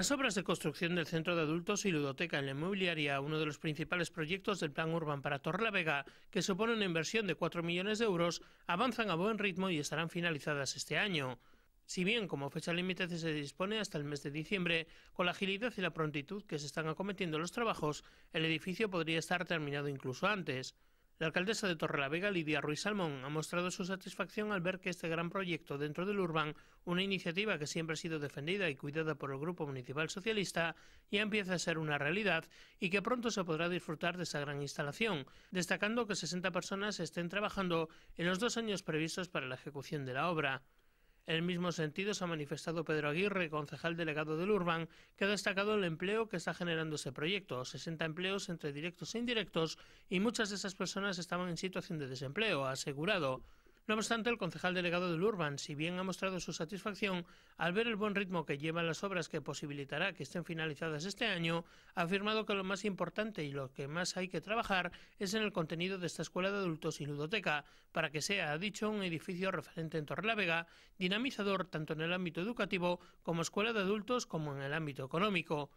Las obras de construcción del centro de adultos y ludoteca en la inmobiliaria, uno de los principales proyectos del Plan Urban para Torrelavega, que supone una inversión de 4 millones de euros, avanzan a buen ritmo y estarán finalizadas este año. Si bien como fecha límite se dispone hasta el mes de diciembre, con la agilidad y la prontitud que se están acometiendo los trabajos, el edificio podría estar terminado incluso antes. La alcaldesa de Torrelavega, Lidia Ruiz Salmón, ha mostrado su satisfacción al ver que este gran proyecto dentro del Urbán, una iniciativa que siempre ha sido defendida y cuidada por el Grupo Municipal Socialista, ya empieza a ser una realidad y que pronto se podrá disfrutar de esa gran instalación, destacando que 60 personas estén trabajando en los dos años previstos para la ejecución de la obra. En el mismo sentido se ha manifestado Pedro Aguirre, concejal delegado del Urban, que ha destacado el empleo que está generando ese proyecto, 60 empleos entre directos e indirectos, y muchas de esas personas estaban en situación de desempleo, ha asegurado. No obstante, el concejal delegado del Urban, si bien ha mostrado su satisfacción al ver el buen ritmo que llevan las obras que posibilitará que estén finalizadas este año, ha afirmado que lo más importante y lo que más hay que trabajar es en el contenido de esta escuela de adultos y ludoteca, para que sea, ha dicho, un edificio referente en Torrelavega, dinamizador tanto en el ámbito educativo como escuela de adultos como en el ámbito económico.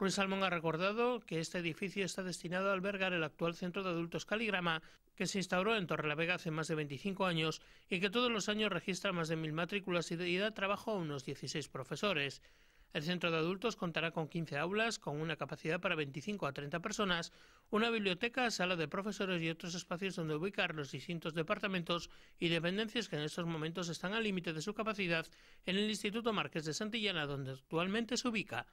Ruiz Salmón ha recordado que este edificio está destinado a albergar el actual Centro de Adultos Caligrama, que se instauró en Torrelavega hace más de 25 años y que todos los años registra más de mil matrículas y da trabajo a unos 16 profesores. El centro de adultos contará con 15 aulas, con una capacidad para 25 a 30 personas, una biblioteca, sala de profesores y otros espacios donde ubicar los distintos departamentos y dependencias que en estos momentos están al límite de su capacidad en el Instituto Marqués de Santillana, donde actualmente se ubica.